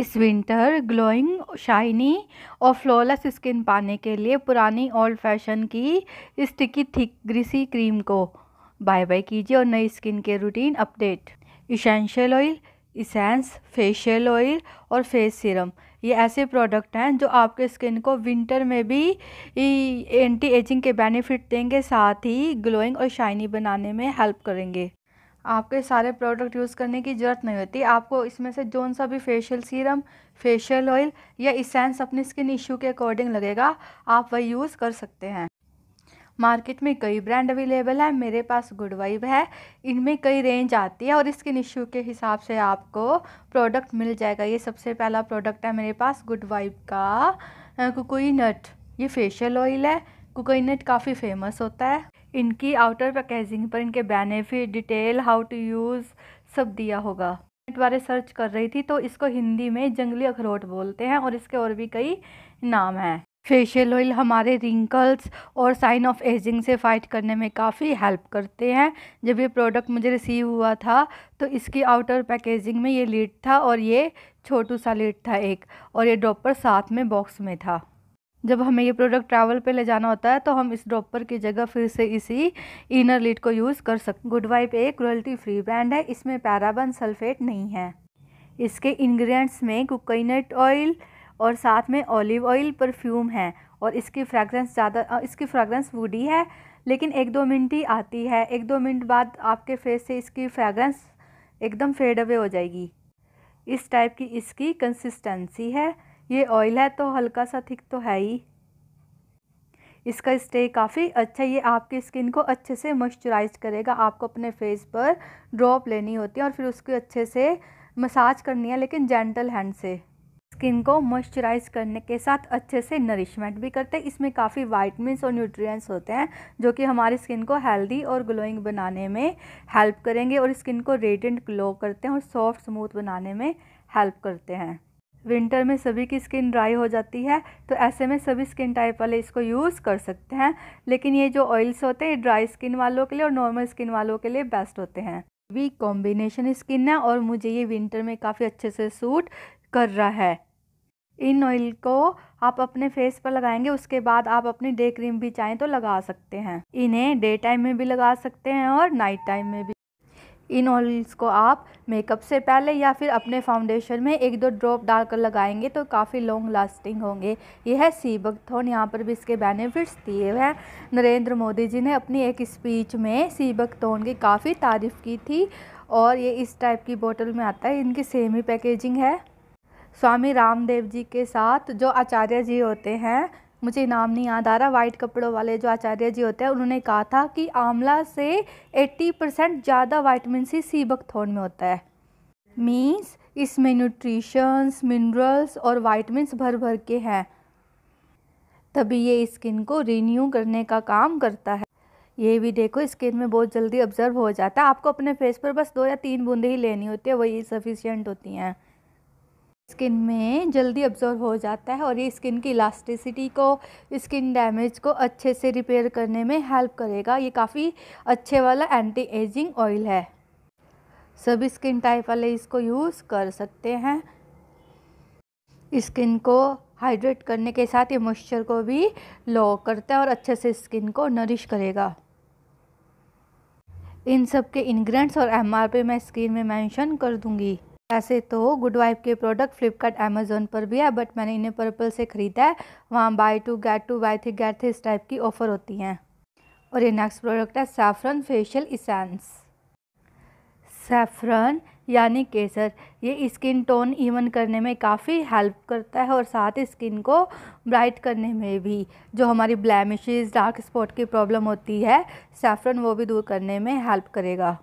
इस winter glowing shiny और flawless skin पाने के लिए पुरानी ओल्ड फैशन की स्टिकी थिक ग्रीसी क्रीम को बाय बाय कीजिए और नई स्किन के routine update essential oil essence facial oil और फेस सीरम ये ऐसे प्रोडक्ट हैं जो आपके स्किन को विंटर में भी एंटी एजिंग के बेनिफिट देंगे साथ ही ग्लोइंग और शाइनी बनाने में हेल्प करेंगे आपके सारे प्रोडक्ट यूज़ करने की ज़रूरत नहीं होती आपको इसमें से जौन सा भी फेशियल सीरम फेशियल ऑयल या इसेंस अपने स्किन इशू के अकॉर्डिंग लगेगा आप वह यूज़ कर सकते हैं मार्केट में कई ब्रांड अवेलेबल है मेरे पास गुड वाइब है इनमें कई रेंज आती है और स्किन इशू के हिसाब से आपको प्रोडक्ट मिल जाएगा ये सबसे पहला प्रोडक्ट है मेरे पास गुड वाइब का कुकोई नट ये फेशियल ऑयल है कुकोई नट काफ़ी फेमस होता है इनकी आउटर पैकेजिंग पर इनके benefit detail how to use सब दिया होगा नेट बारे सर्च कर रही थी तो इसको हिंदी में जंगली अखरोट बोलते हैं और इसके और भी कई नाम हैं फेशियल ऑयल हमारे रिंकल्स और साइन ऑफ एजिंग से फाइट करने में काफ़ी हेल्प करते हैं जब ये प्रोडक्ट मुझे रिसीव हुआ था तो इसकी आउटर पैकेजिंग में ये लीड था और ये छोटू सा लीड था एक और ये ड्रॉपर साथ में बॉक्स में था जब हमें ये प्रोडक्ट ट्रैवल पे ले जाना होता है तो हम इस ड्रॉपर की जगह फिर से इसी इनर लीड को यूज़ कर सकते गुड वाइप एक रॉयल्टी फ्री ब्रांड है इसमें पैराबन सल्फेट नहीं है इसके इंग्रेडिएंट्स में कोकोनट ऑयल और साथ में ऑलिव ऑयल परफ्यूम है और इसकी फ्रेगरेंस ज़्यादा इसकी फ्रेगरेंस वुडी है लेकिन एक दो मिनट ही आती है एक दो मिनट बाद आपके फेस से इसकी फ्रेगरेंस एकदम फेड अवे हो जाएगी इस टाइप की इसकी कंसिस्टेंसी है ये ऑयल है तो हल्का सा थिक तो है ही इसका स्टे काफ़ी अच्छा ये आपकी स्किन को अच्छे से मॉइस्चराइज करेगा आपको अपने फेस पर ड्रॉप लेनी होती है और फिर उसको अच्छे से मसाज करनी है लेकिन जेंटल हैंड से स्किन को मॉइस्चराइज करने के साथ अच्छे से नरिशमेंट भी करते हैं इसमें काफ़ी वाइटमिन और न्यूट्रिएंट्स होते हैं जो कि हमारी स्किन को हेल्दी और ग्लोइंग बनाने में हेल्प करेंगे और स्किन को रेडियंट ग्लो करते हैं और सॉफ्ट स्मूथ बनाने में हेल्प करते हैं विंटर में सभी की स्किन ड्राई हो जाती है तो ऐसे में सभी स्किन टाइप वाले इसको यूज़ कर सकते हैं लेकिन ये जो ऑयल्स होते हैं ड्राई स्किन वालों के लिए और नॉर्मल स्किन वालों के लिए बेस्ट होते हैं वी कॉम्बिनेशन स्किन है और मुझे ये विंटर में काफ़ी अच्छे से सूट कर रहा है इन ऑयल को आप अपने फेस पर लगाएंगे उसके बाद आप अपनी डे क्रीम भी चाहें तो लगा सकते हैं इन्हें डे टाइम में भी लगा सकते हैं और नाइट टाइम में भी इन ऑयल्स को आप मेकअप से पहले या फिर अपने फाउंडेशन में एक दो ड्रॉप डालकर लगाएंगे तो काफ़ी लॉन्ग लास्टिंग होंगे यह है सी बकथोन यहाँ पर भी इसके बेनिफिट्स दिए हुए हैं नरेंद्र मोदी जी ने अपनी एक स्पीच में सी बकथोन की काफ़ी तारीफ़ की थी और ये इस टाइप की बोतल में आता है इनकी सेम ही पैकेजिंग है स्वामी रामदेव जी के साथ जो आचार्य जी होते हैं मुझे नाम नहीं याद आ रहा वाइट कपड़ों वाले जो आचार्य जी होते हैं उन्होंने कहा था कि आंवला से 80 परसेंट ज़्यादा वाइटमिन सी सी बकथोन में होता है मीन्स इसमें न्यूट्रिशंस मिनरल्स और वाइटमिन भर भर के हैं तभी ये स्किन को रीन्यू करने का काम करता है ये भी देखो स्किन में बहुत जल्दी ऑब्जर्व हो जाता है आपको अपने फेस पर बस दो या तीन बूंदे ही लेनी होती है वही सफिशियंट होती हैं स्किन में जल्दी अब्जॉर्व हो जाता है और ये स्किन की इलास्टिसिटी को स्किन डैमेज को अच्छे से रिपेयर करने में हेल्प करेगा ये काफ़ी अच्छे वाला एंटी एजिंग ऑयल है सभी स्किन टाइप वाले इसको यूज़ कर सकते हैं स्किन को हाइड्रेट करने के साथ ये मॉइस्चर को भी लो करता है और अच्छे से स्किन को नरिश करेगा इन सब के इंग्रेडिएंट्स और एमआरपी मैं स्क्रीन में मेंशन कर दूंगी ऐसे तो गुड वाइफ के प्रोडक्ट फ्लिपकार्ट अमेज़ोन पर भी है बट मैंने इन्हें पर्पल से ख़रीदा है वहाँ buy two get two buy three get three इस टाइप की ऑफ़र होती हैं और ये नेक्स्ट प्रोडक्ट है सैफरन फेशियल इसेंस सैफरन यानी केसर ये स्किन टोन इवन करने में काफ़ी हेल्प करता है और साथ ही स्किन को ब्राइट करने में भी जो हमारी ब्लैमिशेज डार्क स्पॉट की प्रॉब्लम होती है सैफरन वो भी दूर करने में हेल्प करेगा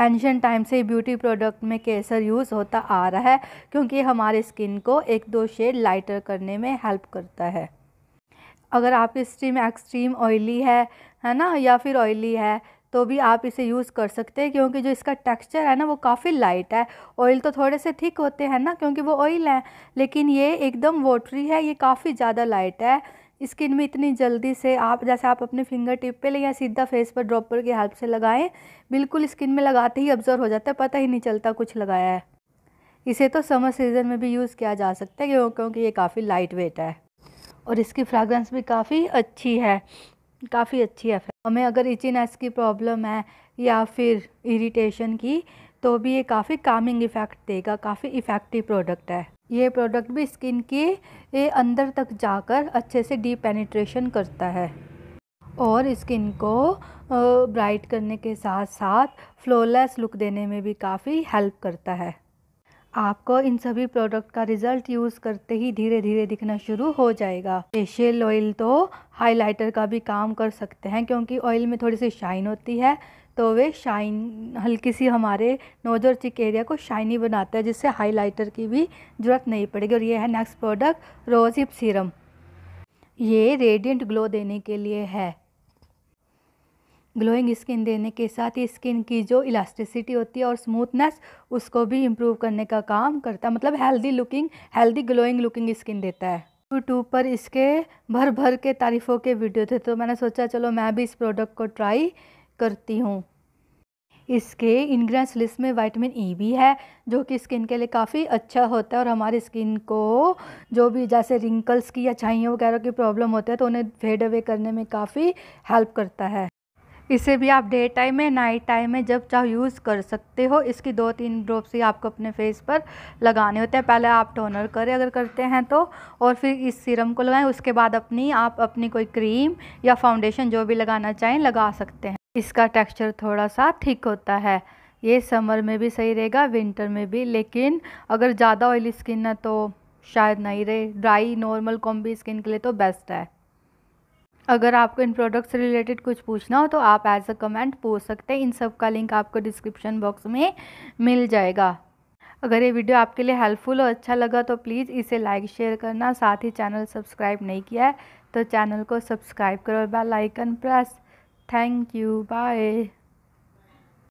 एंशन टाइम से ब्यूटी प्रोडक्ट में केसर यूज़ होता आ रहा है क्योंकि हमारे स्किन को एक दो शेड लाइटर करने में हेल्प करता है अगर आपकी स्टीम एक्सट्रीम ऑयली है है ना या फिर ऑयली है तो भी आप इसे यूज़ कर सकते हैं क्योंकि जो इसका टेक्सचर है ना वो काफ़ी लाइट है ऑयल तो थोड़े से थिक होते हैं ना क्योंकि वो ऑयल है लेकिन ये एकदम वोटरी है ये काफ़ी ज़्यादा लाइट है स्किन में इतनी जल्दी से आप जैसे आप अपने फिंगर टिप पे ले या सीधा फेस पर ड्रॉपर की हेल्प से लगाएं बिल्कुल स्किन में लगाते ही ऑब्जर्व हो जाता है पता ही नहीं चलता कुछ लगाया है इसे तो समर सीज़न में भी यूज़ किया जा सकता है क्योंकि ये काफ़ी लाइट वेट है और इसकी फ्रेगरेंस भी काफ़ी अच्छी है काफ़ी अच्छी है हमें अगर इचिनेस की प्रॉब्लम है या फिर इरीटेशन की तो भी ये काफ़ी कामिंग इफ़ेक्ट देगा काफ़ी इफ़ेक्टिव प्रोडक्ट है ये प्रोडक्ट भी स्किन के अंदर तक जाकर अच्छे से डीप पेनिट्रेशन करता है और स्किन को ब्राइट करने के साथ साथ फ्लॉलेस लुक देने में भी काफ़ी हेल्प करता है आपको इन सभी प्रोडक्ट का रिज़ल्ट यूज़ करते ही धीरे धीरे दिखना शुरू हो जाएगा फेशियल ऑयल तो हाइलाइटर का भी काम कर सकते हैं क्योंकि ऑयल में थोड़ी सी शाइन होती है तो वे शाइन हल्की सी हमारे नोज और चिक एरिया को शाइनी बनाता है जिससे हाइलाइटर की भी ज़रूरत नहीं पड़ेगी और ये है next product rosehip serum ये रेडियंट ग्लो देने के लिए है ग्लोइंग स्किन देने के साथ ही स्किन की जो इलास्टिसिटी होती है और स्मूथनेस उसको भी इम्प्रूव करने का काम करता है मतलब healthy looking healthy glowing looking skin देता है यूट्यूब पर इसके भर भर के तारीफ़ों के वीडियो थे तो मैंने सोचा चलो मैं भी इस प्रोडक्ट को ट्राई करती हूँ इसके इन्ग्रेंस लिस्ट में विटामिन ई e भी है जो कि स्किन के लिए काफ़ी अच्छा होता है और हमारी स्किन को जो भी जैसे रिंकल्स की या छाइयों वगैरह की प्रॉब्लम होती है तो उन्हें फेड अवे करने में काफ़ी हेल्प करता है इसे भी आप डे टाइम में नाइट टाइम में जब चाहो यूज़ कर सकते हो इसकी दो तीन ड्रॉप्स ही आपको अपने फेस पर लगाने होते हैं पहले आप टोनर करें अगर करते हैं तो और फिर इस सीरम को लगाएं उसके बाद अपनी आप अपनी कोई क्रीम या फाउंडेशन जो भी लगाना चाहें लगा सकते हैं इसका टेक्सचर थोड़ा सा थिक होता है ये समर में भी सही रहेगा विंटर में भी लेकिन अगर ज़्यादा ऑयली स्किन है तो शायद नहीं रहे ड्राई नॉर्मल कॉम्बी स्किन के लिए तो बेस्ट है अगर आपको इन प्रोडक्ट्स से रिलेटेड कुछ पूछना हो तो आप एज अ कमेंट पूछ सकते हैं इन सब का लिंक आपको डिस्क्रिप्शन बॉक्स में मिल जाएगा अगर ये वीडियो आपके लिए हेल्पफुल और अच्छा लगा तो प्लीज़ इसे लाइक शेयर करना साथ ही चैनल सब्सक्राइब नहीं किया है तो चैनल को सब्सक्राइब करो bell icon press Thank you. Bye.